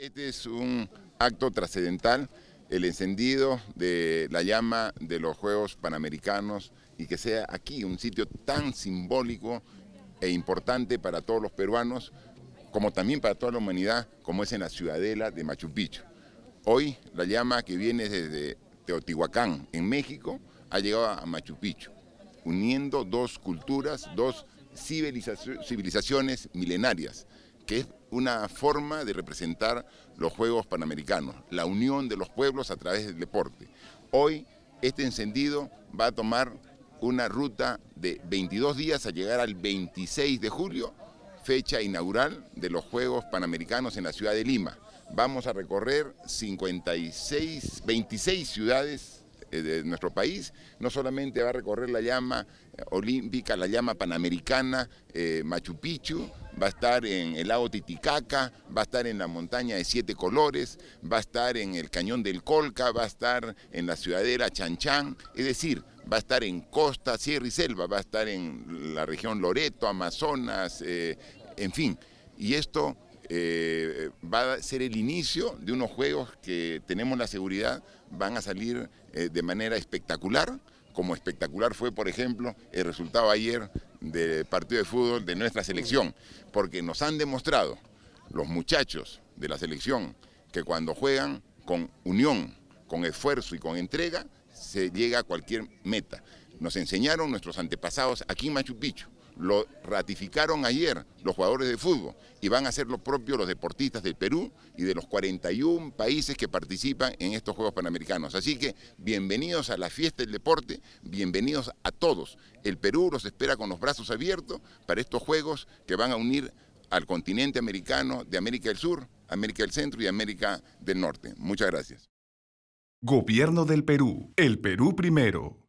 Este es un acto trascendental, el encendido de la llama de los Juegos Panamericanos y que sea aquí un sitio tan simbólico e importante para todos los peruanos, como también para toda la humanidad, como es en la ciudadela de Machu Picchu. Hoy la llama que viene desde Teotihuacán, en México, ha llegado a Machu Picchu, uniendo dos culturas, dos civilizaciones milenarias, que es una forma de representar los Juegos Panamericanos, la unión de los pueblos a través del deporte. Hoy este encendido va a tomar una ruta de 22 días a llegar al 26 de julio, fecha inaugural de los Juegos Panamericanos en la ciudad de Lima. Vamos a recorrer 56, 26 ciudades eh, de nuestro país, no solamente va a recorrer la llama eh, olímpica, la llama panamericana, eh, Machu Picchu, va a estar en el lago Titicaca, va a estar en la montaña de Siete Colores, va a estar en el cañón del Colca, va a estar en la ciudadera Chanchán, es decir, va a estar en costa, sierra y selva, va a estar en la región Loreto, Amazonas, eh, en fin. Y esto eh, va a ser el inicio de unos juegos que tenemos la seguridad van a salir eh, de manera espectacular, como espectacular fue, por ejemplo, el resultado ayer de partido de fútbol de nuestra selección, porque nos han demostrado los muchachos de la selección que cuando juegan con unión, con esfuerzo y con entrega, se llega a cualquier meta. Nos enseñaron nuestros antepasados aquí en Machu Picchu lo ratificaron ayer los jugadores de fútbol y van a ser los propios los deportistas del Perú y de los 41 países que participan en estos Juegos Panamericanos. Así que bienvenidos a la fiesta del deporte, bienvenidos a todos. El Perú los espera con los brazos abiertos para estos Juegos que van a unir al continente americano de América del Sur, América del Centro y América del Norte. Muchas gracias. Gobierno del Perú. El Perú primero.